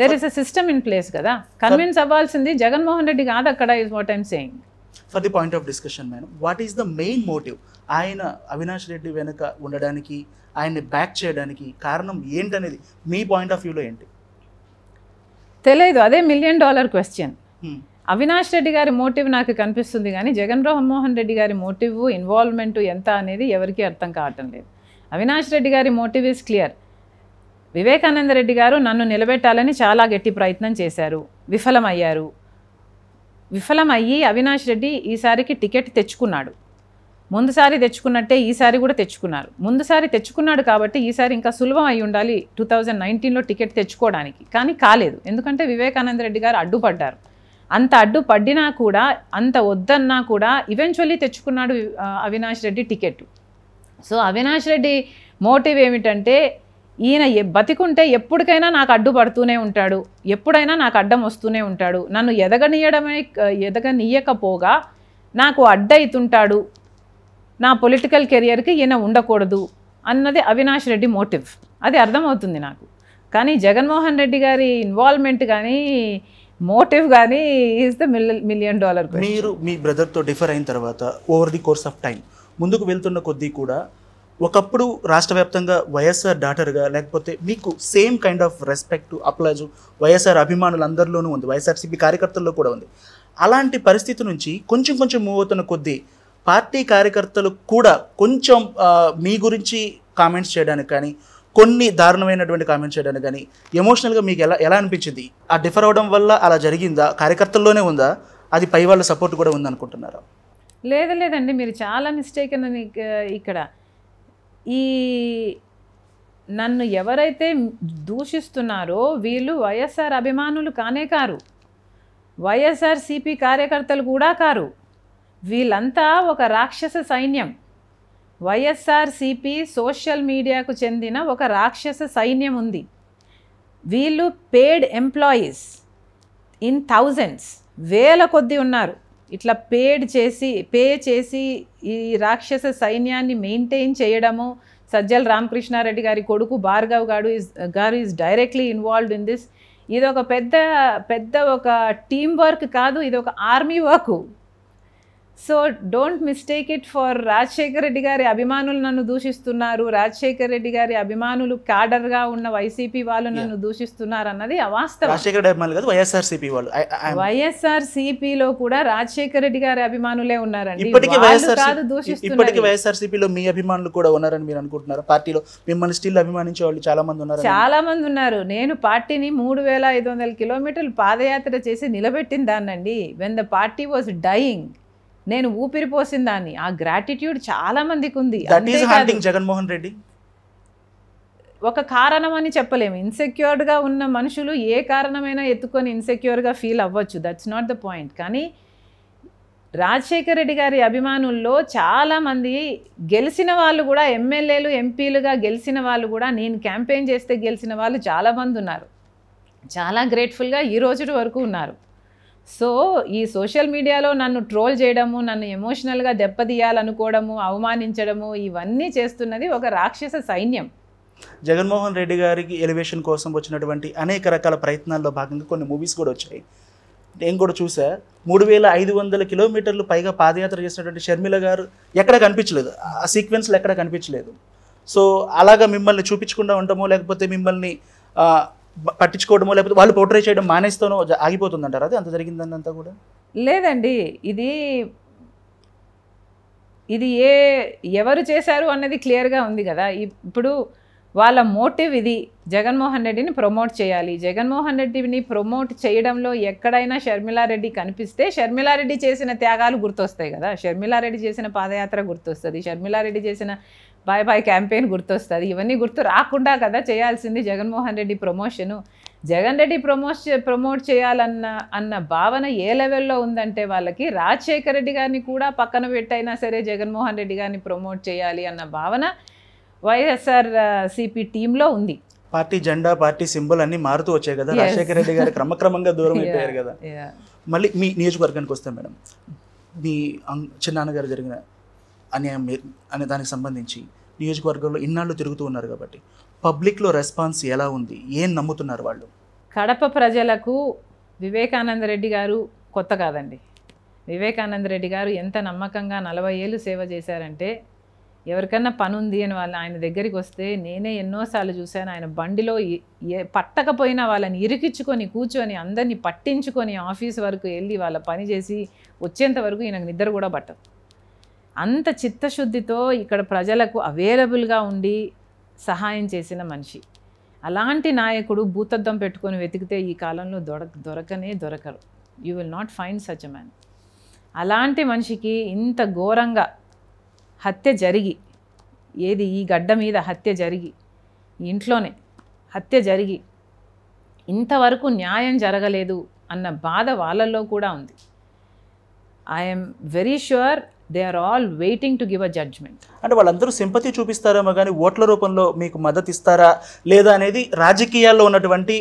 there is a system in place కదా కన్విన్స్ అవ్వాల్సింది జగన్మోహన్ రెడ్డి కాదు అక్కడ is what I'm saying for the point of discussion madam what is the main motive ఆయన అవినాష్ రెడ్డి వెనుక ఉండడానికి ఆయన్ని బ్యాక్ చేయడానికి కారణం ఏంటనేది మీ పాయింట్ ఆఫ్ వ్యూలో ఏంటి తెలియదు అదే million dollar question Avinash Reddy గారి మోటివ్ నాకు కనిపిస్తుంది కానీ జగన్ మోహన్ రెడ్డి గారి మోటివ్ ఇన్వాల్వ్మెంట్ ఎంత అనేది ఎవరికీ అర్థం కావటం లేదు అవినాష్ రెడ్డి గారి motive is clear Vivekananda Reddy garu నన్ను నిలబెట్టాలని చాలా గట్టి ప్రయత్నం చేశారు విఫలమయ్యారు విఫలమయ్యి అవినాష్ రెడ్డి ఈసారికి టికెట్ తెచ్చుకున్నాడు ముందుసారి తెచ్చుకున్నట్టే ఈసారి కూడా తెచ్చుకున్నారు ముందుసారి తెచ్చుకున్నాడు కాబట్టి ఈసారి ఇంకా సులభం అయి ఉండాలి టూ థౌజండ్ నైన్టీన్లో టికెట్ తెచ్చుకోవడానికి కానీ కాలేదు ఎందుకంటే వివేకానంద రెడ్డి గారు అడ్డుపడ్డారు అంత అడ్డు పడ్డినా కూడా అంత వద్దన్నా కూడా ఈవెన్చువల్లీ తెచ్చుకున్నాడు Avinash Reddy ticket so Avinash Reddy motive ఏమిటంటే ఈయన బతికుంటే ఎప్పటికైనా నాకు అడ్డుపడుతూనే ఉంటాడు ఎప్పుడైనా నాకు అడ్డం వస్తూనే ఉంటాడు నన్ను ఎదగనీయడమే ఎదగనీయకపోగా నాకు అడ్డైతుంటాడు నా పొలిటికల్ కెరియర్కి ఈయన ఉండకూడదు అన్నది అవినాష్ రెడ్డి మోటివ్ అది అర్థమవుతుంది నాకు కానీ జగన్మోహన్ రెడ్డి గారి ఇన్వాల్వ్మెంట్ కానీ మోటివ్ కానీ ఈజ్ ద మిలియన్ డాలర్ మీరు మీ బ్రదర్తో డిఫర్ అయిన తర్వాత over the course of time ముందుకు వెళ్తున్న కొద్దీ కూడా ఒకప్పుడు రాష్ట్ర వ్యాప్తంగా వైఎస్ఆర్ డాటర్గా లేకపోతే మీకు same kind of respect applause YSR అభిమానులు అందరిలోనూ ఉంది వైఎస్ఆర్సీపీ కార్యకర్తల్లో కూడా ఉంది అలాంటి పరిస్థితి నుంచి కొంచెం కొంచెం మూవ్ అవుతున్న కొద్దీ పార్టీ కార్యకర్తలు కూడా కొంచెం మీ గురించి కామెంట్స్ చేయడానికి కానీ కొన్ని దారుణమైనటువంటి కామెంట్స్ చేయడానికి కానీ ఎమోషనల్గా మీకు ఎలా ఎలా అనిపించింది ఆ డిఫర్ అవ్వడం వల్ల అలా జరిగిందా కార్యకర్తల్లోనే ఉందా అది పై వాళ్ళ సపోర్ట్ కూడా ఉందనుకుంటున్నారా లేదు లేదండి మీరు చాలా మిస్టేక్ అని ఇక్కడ ఈ నన్ను ఎవరైతే దూషిస్తున్నారో వీళ్ళు వైఎస్ఆర్ అభిమానులు కానే కారు వైఎస్ఆర్ సిపి కార్యకర్తలు కూడా కారు వీళ్ళంతా ఒక రాక్షస సైన్యం వైఎస్ఆర్సిపి సోషల్ మీడియాకు చెందిన ఒక రాక్షస సైన్యం ఉంది వీళ్ళు పేడ్ ఎంప్లాయీస్ ఇన్ థౌజండ్స్ వేల కొద్ది ఉన్నారు ఇట్లా పేడ్ చేసి పే చేసి ఈ రాక్షస సైన్యాన్ని మెయింటైన్ చేయడము సజ్జల రామకృష్ణారెడ్డి గారి కొడుకు Bhargav garu is garu is directly involved in this ఇది ఒక పెద్ద పెద్ద ఒక టీం వర్క్ కాదు ఇది ఒక army work so don't mistake it for Rajasekhara Reddy గారి అభిమానులు నన్ను దూషిస్తున్నారు రాజశేఖర రెడ్డి గారి అభిమానులు గా ఉన్న వైసీపీ వాళ్ళు నన్ను దూషిస్తున్నారు అన్నది వైఎస్ఆర్ సిపిలో వైఎస్ఆర్సీపీలో కూడా రాజశేఖర రెడ్డి గారి అభిమానులే ఉన్నారండి కాదు దూషిస్తున్నారు మీ అభిమానులు కూడా ఉన్నారని మీరు అనుకుంటున్నారు పార్టీలో మిమ్మల్ని స్టిల్ అభిమానించే వాళ్ళు చాలా మంది ఉన్నారు చాలా మంది ఉన్నారు నేను పార్టీని మూడు వేల ఐదు వందల కిలోమీటర్లు పాదయాత్ర చేసి నిలబెట్టిన దాన్నండి when the party was dying నేను ఊపిరి పోసిన దాన్ని ఆ గ్రాటిట్యూడ్ చాలా మందికి ఉంది జగన్మోహన్ రెడ్డి ఒక కారణం అని చెప్పలేము ఇన్సెక్యూర్డ్గా ఉన్న మనుషులు ఏ కారణమైనా ఎత్తుకొని ఇన్సెక్యూర్గా ఫీల్ అవ్వచ్చు దట్స్ నాట్ ద పాయింట్ కానీ రాజశేఖర రెడ్డి గారి అభిమానుల్లో చాలామంది గెలిచిన వాళ్ళు కూడా ఎమ్మెల్యేలు ఎంపీలుగా గెలిచిన వాళ్ళు కూడా నేను క్యాంపెయిన్ చేస్తే గెలిచిన వాళ్ళు చాలామంది ఉన్నారు చాలా గ్రేట్ఫుల్గా ఈ రోజు వరకు ఉన్నారు సో ఈ సోషల్ మీడియాలో నన్ను ట్రోల్ చేయడము నన్ను ఎమోషనల్గా దెబ్బతీయాలనుకోవడము అవమానించడము ఇవన్నీ చేస్తున్నది ఒక రాక్షస సైన్యం జగన్మోహన్ రెడ్డి గారికి ఎలివేషన్ కోసం వచ్చినటువంటి అనేక రకాల ప్రయత్నాల్లో భాగంగా కొన్ని మూవీస్ కూడా వచ్చాయి నేను కూడా చూసా మూడు వేల ఐదు వందల కిలోమీటర్లు పైగా పాదయాత్ర చేసినటువంటి షర్మిల గారు ఎక్కడ కనిపించలేదు ఆ సీక్వెన్స్లో ఎక్కడ కనిపించలేదు సో అలాగా మిమ్మల్ని చూపించకుండా ఉంటామో లేకపోతే మిమ్మల్ని పట్టించుకోవడమో లేకపోతే వాళ్ళు పోర్ట్రే చేయడం మానేస్తానో ఆగిపోతుందంటారు అది అంత అంతా కూడా లేదండి ఇది ఇది ఏ ఎవరు చేశారు అన్నది క్లియర్గా ఉంది కదా ఇప్పుడు వాళ్ళ మోటివ్ ఇది జగన్మోహన్ రెడ్డిని ప్రమోట్ చేయాలి జగన్మోహన్ రెడ్డిని ప్రమోట్ చేయడంలో ఎక్కడైనా షర్మిలారెడ్డి కనిపిస్తే షర్మిలారెడ్డి చేసిన త్యాగాలు గుర్తొస్తాయి కదా షర్మిలారెడ్డి చేసిన పాదయాత్ర గుర్తొస్తుంది షర్మిలారెడ్డి చేసిన బాయ్ బాయ్ క్యాంపెయిన్ గుర్తొస్తుంది ఇవన్నీ గుర్తు రాకుండా కదా చేయాల్సింది జగన్మోహన్ రెడ్డి ప్రమోషను జగన్ రెడ్డి ప్రమోష్ ప్రమోట్ చేయాలన్న అన్న భావన ఏ లెవెల్లో ఉందంటే వాళ్ళకి రాజశేఖర రెడ్డి గారిని కూడా పక్కన పెట్టైనా సరే జగన్మోహన్ రెడ్డి గారిని ప్రమోట్ చేయాలి అన్న భావన వైఎస్ఆర్ సిపి టీంలో ఉంది పార్టీ జెండా పార్టీ సింబల్ అన్ని మారుతూ వచ్చాయి కదా రాజశేఖర రెడ్డి గారు క్రమక్రమంగా దూరం అయిపోయారు కదా మళ్ళీ మీ నియోజకవర్గానికి వస్తాం మేడం మీ చిన్నాన్నగారు జరిగిన అనే అనే దానికి సంబంధించి నియోజకవర్గంలో ఇన్నాళ్ళు తిరుగుతూ ఉన్నారు కాబట్టి పబ్లిక్లో రెస్పాన్స్ ఎలా ఉంది ఏం నమ్ముతున్నారు వాళ్ళు కడప ప్రజలకు వివేకానంద రెడ్డి గారు కొత్త కాదండి వివేకానంద రెడ్డి గారు ఎంత నమ్మకంగా నలభై ఏళ్ళు సేవ చేశారంటే ఎవరికన్నా పని ఉంది అని వాళ్ళు ఆయన దగ్గరికి వస్తే నేనే ఎన్నోసార్లు చూశాను ఆయన బండిలో ఏ పట్టకపోయినా వాళ్ళని ఇరికించుకొని కూర్చొని అందరినీ పట్టించుకొని ఆఫీస్ వరకు వెళ్ళి వాళ్ళ పని చేసి వచ్చేంత వరకు ఈయనకు నిద్ర కూడా పట్టదు అంత చిత్తశుద్ధితో ఇక్కడ ప్రజలకు అవైలబుల్గా ఉండి సహాయం చేసిన మనిషి అలాంటి నాయకుడు భూతద్దం పెట్టుకొని వెతికితే ఈ కాలంలో దొరక దొరకనే దొరకరు you will not find such man అలాంటి మనిషికి ఇంత ఘోరంగా హత్య జరిగి ఏది ఈ గడ్డ మీద హత్య జరిగి ఇంట్లోనే హత్య జరిగి ఇంతవరకు న్యాయం జరగలేదు అన్న బాధ వాళ్ళల్లో కూడా ఉంది I'm very sure they are all waiting to give a judgment అంటే వాళ్ళందరూ సింపతి చూపిస్తారేమో కానీ ఓట్ల రూపంలో మీకు మద్దతు ఇస్తారా లేదా అనేది రాజకీయాల్లో ఉన్నటువంటి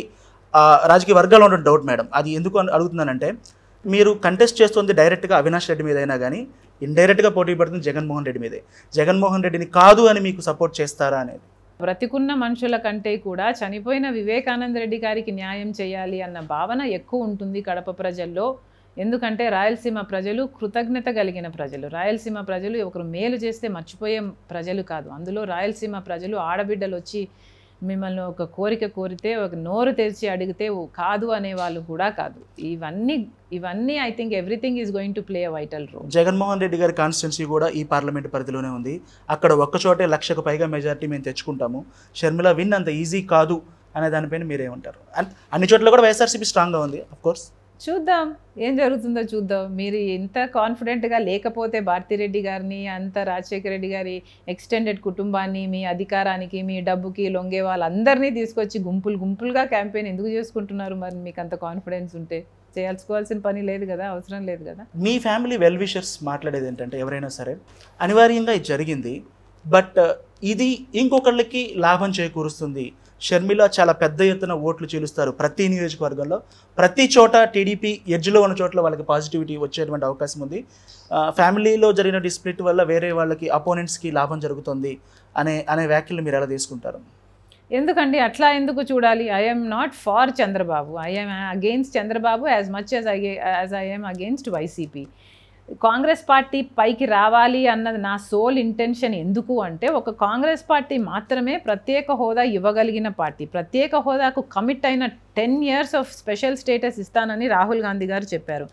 రాజకీయ వర్గాల్లో ఉన్న డౌట్ మేడం అది ఎందుకు అడుగుతున్నానంటే మీరు కంటెస్ట్ చేస్తుంది డైరెక్ట్గా అవినాష్ రెడ్డి మీద అయినా కానీ ఇండైరెక్ట్గా పోటీ పడుతుంది జగన్మోహన్ రెడ్డి మీదే జగన్మోహన్ రెడ్డిని కాదు అని మీకు సపోర్ట్ చేస్తారా అనేది బ్రతికున్న మనుషుల కంటే కూడా చనిపోయిన వివేకానంద రెడ్డి గారికి న్యాయం చేయాలి అన్న భావన ఎక్కువ ఉంటుంది కడప ప్రజల్లో ఎందుకంటే రాయలసీమ ప్రజలు కృతజ్ఞత కలిగిన ప్రజలు రాయలసీమ ప్రజలు ఒకరు మేలు చేస్తే మర్చిపోయే ప్రజలు కాదు అందులో రాయలసీమ ప్రజలు ఆడబిడ్డలు వచ్చి మిమ్మల్ని ఒక కోరిక కోరితే ఒక నోరు తెరిచి అడిగితే కాదు అనే వాళ్ళు కూడా కాదు ఇవన్నీ ఇవన్నీ I think everything is going to play vital role Jaganmohan Reddy గారి కాన్స్టిట్యున్సీ కూడా ఈ పార్లమెంట్ పరిధిలోనే ఉంది అక్కడ ఒక్కచోటే లక్షకు పైగా మెజారిటీ మేము తెచ్చుకుంటాము షర్మిల విన్ అంత ఈజీ కాదు అనే దానిపైన మీరేమంటారు అన్ని చోట్ల కూడా వైఎస్ఆర్సీపీ స్ట్రాంగ్గా ఉంది అఫ్కోర్స్ చూద్దాం ఏం జరుగుతుందో చూద్దాం మీరు ఇంత కాన్ఫిడెంట్గా లేకపోతే భారతిరెడ్డి గారిని అంత రాజశేఖర రెడ్డి గారి ఎక్స్టెండెడ్ కుటుంబాన్ని మీ అధికారానికి మీ డబ్బుకి లొంగే వాళ్ళందరినీ తీసుకొచ్చి గుంపులు గుంపులుగా క్యాంపెయిన్ ఎందుకు చేసుకుంటున్నారు మరి మీకు అంత కాన్ఫిడెన్స్ ఉంటే చేయాల్సుకోవాల్సిన పని లేదు కదా అవసరం లేదు కదా మీ ఫ్యామిలీ వెల్ విషర్స్ మాట్లాడేది ఏంటంటే ఎవరైనా సరే అనివార్యంగా ఇది జరిగింది బట్ ఇది ఇంకొకళ్ళకి లాభం చేకూరుస్తుంది షర్మిల చాలా పెద్ద ఎత్తున ఓట్లు చీలుస్తారు ప్రతి నియోజకవర్గంలో ప్రతి చోట టీడీపీ ఎడ్జ్లో ఉన్న చోట్ల వాళ్ళకి పాజిటివిటీ వచ్చేటువంటి అవకాశం ఉంది ఫ్యామిలీలో జరిగిన డిస్ప్లిట్ వల్ల వేరే వాళ్ళకి అపోనెంట్స్కి లాభం జరుగుతుంది అనే అనే వ్యాఖ్యలు మీరు ఎలా తీసుకుంటారు ఎందుకండి అట్లా ఎందుకు చూడాలి I'm not for Chandrababu I'm against Chandrababu as much as I as I'm against YCP Congress party పైకి రావాలి అన్నది నా సోల్ ఇంటెన్షన్ ఎందుకు అంటే ఒక కాంగ్రెస్ పార్టీ మాత్రమే ప్రత్యేక హోదా ఇవ్వగలిగిన పార్టీ ప్రత్యేక హోదాకు కమిట్ అయిన ten years of special status ఇస్తానని రాహుల్ గాంధీ గారు చెప్పారు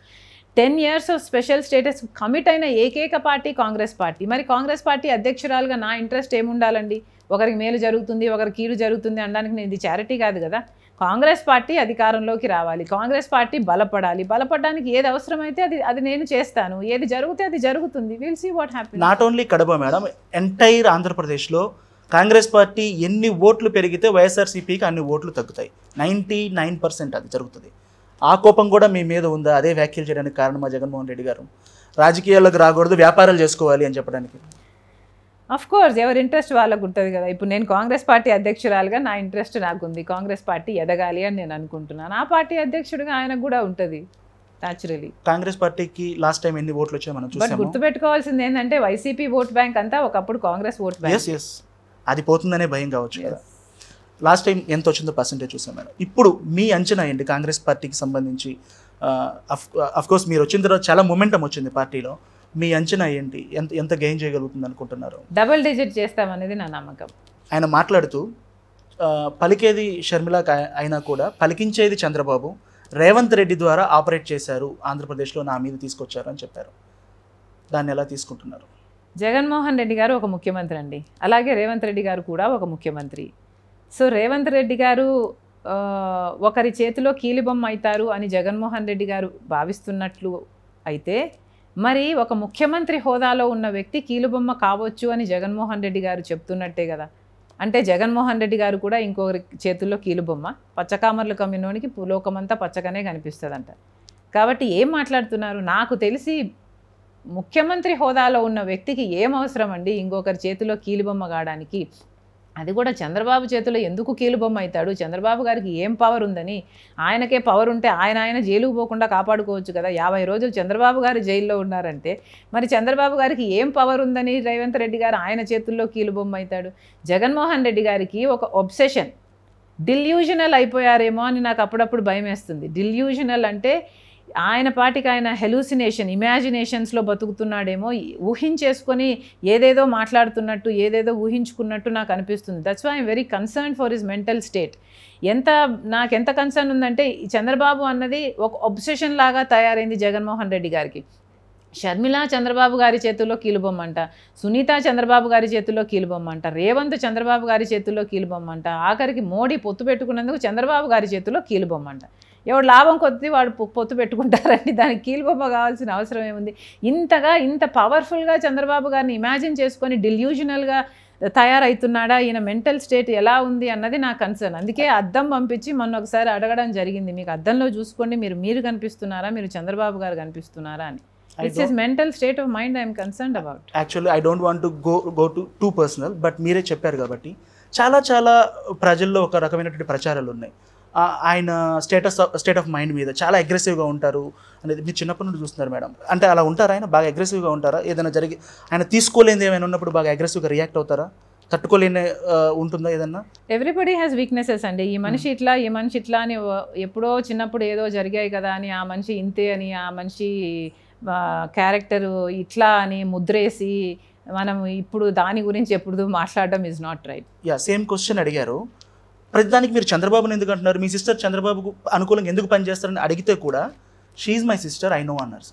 ten years of special status commit అయిన ఏకైక పార్టీ కాంగ్రెస్ పార్టీ మరి కాంగ్రెస్ పార్టీ అధ్యక్షురాలుగా నా ఇంట్రెస్ట్ ఏముండాలండి ఒకరికి మేలు జరుగుతుంది ఒకరికి కీడు జరుగుతుంది అనడానికి నేను ఇది చారిటీ కాదు కదా కాంగ్రెస్ పార్టీ అధికారంలోకి రావాలి కాంగ్రెస్ పార్టీ బలపడాలి బలపడడానికి ఏది అవసరమైతే అది అది నేను చేస్తాను ఏది జరిగితే అది జరుగుతుంది will see what happy not only Kadapa madam entire ఆంధ్రప్రదేశ్లో కాంగ్రెస్ పార్టీ ఎన్ని ఓట్లు పెరిగితే వైఎస్ఆర్సీపీకి అన్ని ఓట్లు తగ్గుతాయి నైంటీ నైన్ పర్సెంట్ అది జరుగుతుంది ఆ కోపం కూడా మీ మీద ఉందా అదే వ్యాఖ్యలు చేయడానికి కారణమా జగన్మోహన్ రెడ్డి గారు రాజకీయాల్లోకి రాకూడదు వ్యాపారాలు చేసుకోవాలి అని చెప్పడానికి అఫ్ కోర్స్ ఎవరి ఇంట్రెస్ట్ వాళ్ళకు ఉంటుంది కదా ఇప్పుడు నేను కాంగ్రెస్ పార్టీ అధ్యక్షురాలుగా నా ఇంట్రెస్ట్ నాకుంది కాంగ్రెస్ పార్టీ ఎదగాలి అని నేను అనుకుంటున్నాను ఆ పార్టీ అధ్యక్షుడిగా ఆయనకు కూడా ఉంటుంది న్యాచురలీ కాంగ్రెస్ పార్టీకి లాస్ట్ టైం ఎన్ని ఓట్లు వచ్చాయి మనం బట్ గుర్తుపెట్టుకోవాల్సింది ఏంటంటే వైసీపీ ఓట్ బ్యాంక్ అంతా ఒకప్పుడు కాంగ్రెస్ ఓట్ బ్యాంక్ అది పోతుందనే భయం కావచ్చు కదా లాస్ట్ టైం ఎంత వచ్చిందో పర్సంటేజ్ చూసాం మేడం ఇప్పుడు మీ అంచనా ఏంటి కాంగ్రెస్ పార్టీకి సంబంధించి అఫ్కోర్స్ మీరు వచ్చిన తర్వాత చాలా మొమెంటం వచ్చింది పార్టీలో మీ అంచనా ఏంటి ఎంత ఎంత గెయిన్ చేయగలుగుతుంది అనుకుంటున్నారు డబుల్ డిజిట్ చేస్తామనేది నా నమ్మకం ఆయన మాట్లాడుతూ పలికేది షర్మిల అయినా కూడా పలికించేది చంద్రబాబు రేవంత్ రెడ్డి ద్వారా ఆపరేట్ చేశారు ఆంధ్రప్రదేశ్లో నా మీద తీసుకొచ్చారు అని చెప్పారు దాన్ని ఎలా తీసుకుంటున్నారు జగన్మోహన్ రెడ్డి గారు ఒక ముఖ్యమంత్రి అండి అలాగే రేవంత్ రెడ్డి గారు కూడా ఒక ముఖ్యమంత్రి సో రేవంత్ రెడ్డి గారు ఒకరి చేతిలో కీలిబొమ్మ అవుతారు అని జగన్మోహన్ రెడ్డి గారు భావిస్తున్నట్లు అయితే మరి ఒక ముఖ్యమంత్రి హోదాలో ఉన్న వ్యక్తి కీలుబొమ్మ కావచ్చు అని జగన్మోహన్ రెడ్డి గారు చెప్తున్నట్టే కదా అంటే జగన్మోహన్ రెడ్డి గారు కూడా ఇంకొకరి చేతుల్లో కీలుబొమ్మ పచ్చకామర్లు కమ్మినోనికి పులోకమంతా పచ్చగానే కనిపిస్తుందంట కాబట్టి ఏం మాట్లాడుతున్నారు నాకు తెలిసి ముఖ్యమంత్రి హోదాలో ఉన్న వ్యక్తికి ఏం అవసరం అండి ఇంకొకరి చేతిలో కీలుబొమ్మ కావడానికి అది కూడా చంద్రబాబు చేతిలో ఎందుకు కీలుబొమ్మ అవుతాడు చంద్రబాబు గారికి ఏం పవర్ ఉందని ఆయనకే పవర్ ఉంటే ఆయన ఆయన జైలుకు పోకుండా కాపాడుకోవచ్చు కదా యాభై రోజులు చంద్రబాబు గారు జైల్లో ఉన్నారంటే మరి చంద్రబాబు గారికి ఏం పవర్ ఉందని రేవంత్ రెడ్డి గారు ఆయన చేతుల్లో కీలుబొమ్మ అవుతాడు జగన్మోహన్ రెడ్డి గారికి ఒక ఒబ్సెషన్ డిల్యూజనల్ అయిపోయారేమో అని నాకు అప్పుడప్పుడు భయం వేస్తుంది డిల్యూజనల్ అంటే ఆయన పాటికి ఆయన హెలూసినేషన్ ఇమాజినేషన్స్లో బతుకుతున్నాడేమో ఊహించేసుకొని ఏదేదో మాట్లాడుతున్నట్టు ఏదేదో ఊహించుకున్నట్టు నాకు అనిపిస్తుంది that's why I'm very concern for his mental state ఎంత నాకు ఎంత కన్సర్న్ ఉందంటే చంద్రబాబు అన్నది ఒక ఒబ్సెషన్ లాగా తయారైంది జగన్మోహన్ రెడ్డి గారికి షర్మిల చంద్రబాబు గారి చేతుల్లో కీలుబొమ్మంట సునీత చంద్రబాబు గారి చేతుల్లో కీలుబొమ్మంట రేవంత్ చంద్రబాబు గారి చేతుల్లో కీలుబొమ్మంట ఆఖరికి మోడీ పొత్తు పెట్టుకున్నందుకు చంద్రబాబు గారి చేతుల్లో కీలుబొమ్మంట ఎవడు లాభం కొద్ది వాడు పొత్తు పెట్టుకుంటారండి దానికి కీలుబొమ్మ కావాల్సిన అవసరం ఏముంది ఇంతగా ఇంత పవర్ఫుల్గా చంద్రబాబు గారిని ఇమాజిన్ చేసుకొని డిల్యూజనల్గా తయారవుతున్నాడా ఈయన మెంటల్ స్టేట్ ఎలా ఉంది అన్నది నా కన్సర్న్ అందుకే అద్దం పంపించి మొన్న ఒకసారి అడగడం జరిగింది మీకు అద్దంలో చూసుకోండి మీరు మీరు కనిపిస్తున్నారా మీరు చంద్రబాబు గారు కనిపిస్తున్నారా అని it's is mental state of mind I'm concern about actually I don't want go go to too personal but మీరే చెప్పారు కాబట్టి చాలా చాలా ప్రజల్లో ఒక రకమైనటువంటి ప్రచారాలు ఉన్నాయి ఆయన స్టేటస్ స్టేట్ ఆఫ్ మైండ్ మీద చాలా అగ్రెసివ్గా ఉంటారు అనేది మీరు చిన్నప్పటి నుండి చూస్తున్నారు మేడం అంటే అలా ఉంటారా ఆయన బాగా అగ్రెసివ్గా ఉంటారా ఏదైనా జరిగి ఆయన తీసుకోలేదు ఏమైనా ఉన్నప్పుడు బాగా అగ్రెసివ్గా రియాక్ట్ అవుతారా తట్టుకోలేని ఉంటుందా ఏదన్నా ఎవ్రీబడి హ్యాస్ వీక్నెసెస్ అండి ఈ మనిషి hmm. ఇట్లా ఈ మనిషి ఇట్లా అని ఎప్పుడో చిన్నప్పుడు ఏదో జరిగాయి కదా అని ఆ మనిషి ఇంతే అని ఆ మనిషి క్యారెక్టరు ఇట్లా అని ముద్రేసి మనం ఇప్పుడు దాని గురించి ఎప్పుడు మాట్లాడడం is not right yeah same question అడిగారు ప్రతిదానికి మీరు చంద్రబాబుని ఎందుకు అంటున్నారు మీ సిస్టర్ చంద్రబాబుకు అనుకూలంగా ఎందుకు పనిచేస్తారని అడిగితే కూడా she's my sister I know అన్నారు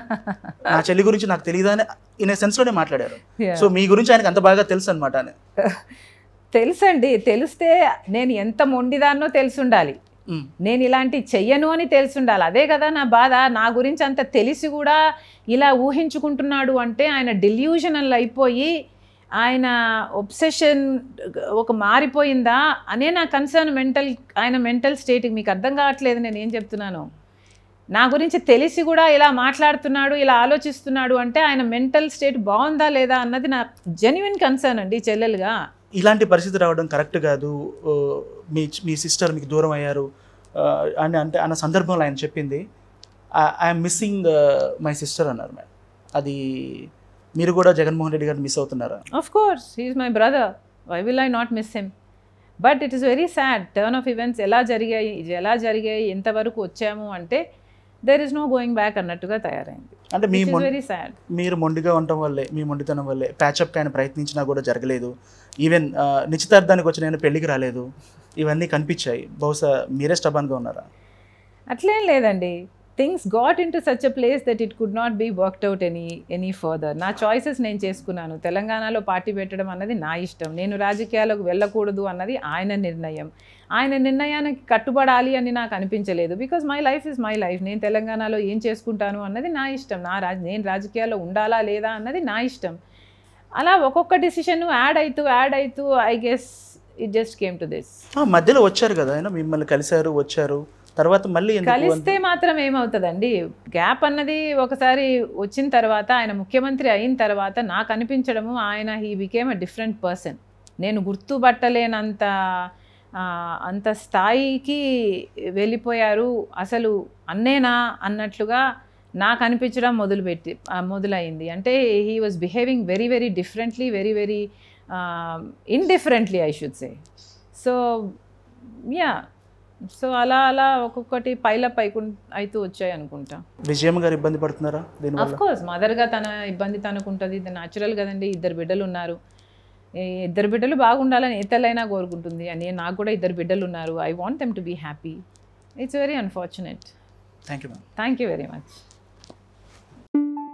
నా చెల్లి గురించి నాకు తెలియదు అని ఇన్ సెన్స్లోనే మాట్లాడారు సో మీ గురించి ఆయనకు అంత బాగా తెలుసు అనమాట తెలుసండి తెలిస్తే నేను ఎంత మొండిదాన్నో తెలుసుండాలి నేను ఇలాంటి చెయ్యను అని తెలుసుండాలి అదే కదా నా బాధ నా గురించి అంత తెలిసి కూడా ఇలా ఊహించుకుంటున్నాడు అంటే ఆయన డెల్యూజనల్ అయిపోయి ఆయన ఒబ్సెషన్ ఒక మారిపోయిందా అనే నా కన్సర్న్ మెంటల్ ఆయన మెంటల్ స్టేట్ మీకు అర్థం కావట్లేదు నేను ఏం చెప్తున్నాను నా గురించి తెలిసి కూడా ఇలా మాట్లాడుతున్నాడు ఇలా ఆలోచిస్తున్నాడు అంటే ఆయన మెంటల్ స్టేట్ బాగుందా లేదా అన్నది నా జెన్యున్ కన్సర్న్ అండి చెల్లెలుగా ఇలాంటి పరిస్థితి రావడం కరెక్ట్ కాదు మీ మీ సిస్టర్ మీకు దూరం అయ్యారు అని అంటే అన్న సందర్భంలో ఆయన చెప్పింది ఐఎమ్ మిస్సింగ్ మై సిస్టర్ అన్నారు మేడం అది మీరు కూడా జగన్మోహన్ రెడ్డి గారు మిస్ అవుతున్నారా of course he's my brother I will I not miss him but it is very sad turn of events ఎలా జరిగాయి ఎలా జరిగాయి ఎంతవరకు వచ్చాము అంటే there is no going back అన్నట్టుగా తయారైంది అంటే మీ వెరీ సాడ్ మీరు మొండిగా ఉండటం వల్లే మీ మొండితనం వల్లే ప్యాచప్ కానీ ప్రయత్నించినా కూడా జరగలేదు ఈవెన్ నిశ్చితార్థానికి వచ్చిన నేను పెళ్ళికి రాలేదు ఇవన్నీ కనిపించాయి బహుశా మీరే స్టబాన్గా ఉన్నారా అట్లేం లేదండి things got into such a place that it could not be worked out any any further నా చాయిసెస్ నేను చేసుకున్నాను తెలంగాణలో పార్టీ పెట్టడం అన్నది నా ఇష్టం నేను రాజకీయాలకు వెళ్ళకూడదు అన్నది ఆయన నిర్ణయం ఆయన నిర్ణయానికి కట్టుబడాలి అని నాకు అనిపించలేదు because my life is my life నేను తెలంగాణలో ఏం చేసుకుంటాను అన్నది నా ఇష్టం నా రాజ నేను రాజకీయాల్లో ఉండాలా లేదా అన్నది నా ఇష్టం అలా ఒక్కొక్క డిసిషన్ యాడ్ అవుతూ యాడ్ అవుతూ I guess it just came to this మధ్యలో వచ్చారు కదా ఆయన మిమ్మల్ని కలిశారు వచ్చారు తర్వాత మళ్ళీ కలిస్తే మాత్రం ఏమవుతుందండి గ్యాప్ అన్నది ఒకసారి వచ్చిన తర్వాత ఆయన ముఖ్యమంత్రి అయిన తర్వాత నాకు అనిపించడము ఆయన he became a different person నేను గుర్తుపట్టలేనంత అంత స్థాయికి వెళ్ళిపోయారు అసలు అన్నేనా అన్నట్లుగా నాకు అనిపించడం మొదలుపెట్టి మొదలైంది అంటే he was behaving very very differently very very indifferently I should say so yeah so అలా అలా ఒక్కొక్కటి పైలప్ అయికు అయితే వచ్చాయి అనుకుంటా విజయమ్మ గారు ఇబ్బంది పడుతున్నారా అఫ్ కోర్స్ మదర్గా తన ఇబ్బంది తనకు ఉంటుంది ఇది న్యాచురల్ కదండి ఇద్దరు బిడ్డలు ఉన్నారు ఇద్దరు బిడ్డలు బాగుండాలని ఏ కోరుకుంటుంది అని నాకు కూడా ఇద్దరు బిడ్డలు ఉన్నారు I want them to be happy it's very unfortunate thank you thank you very much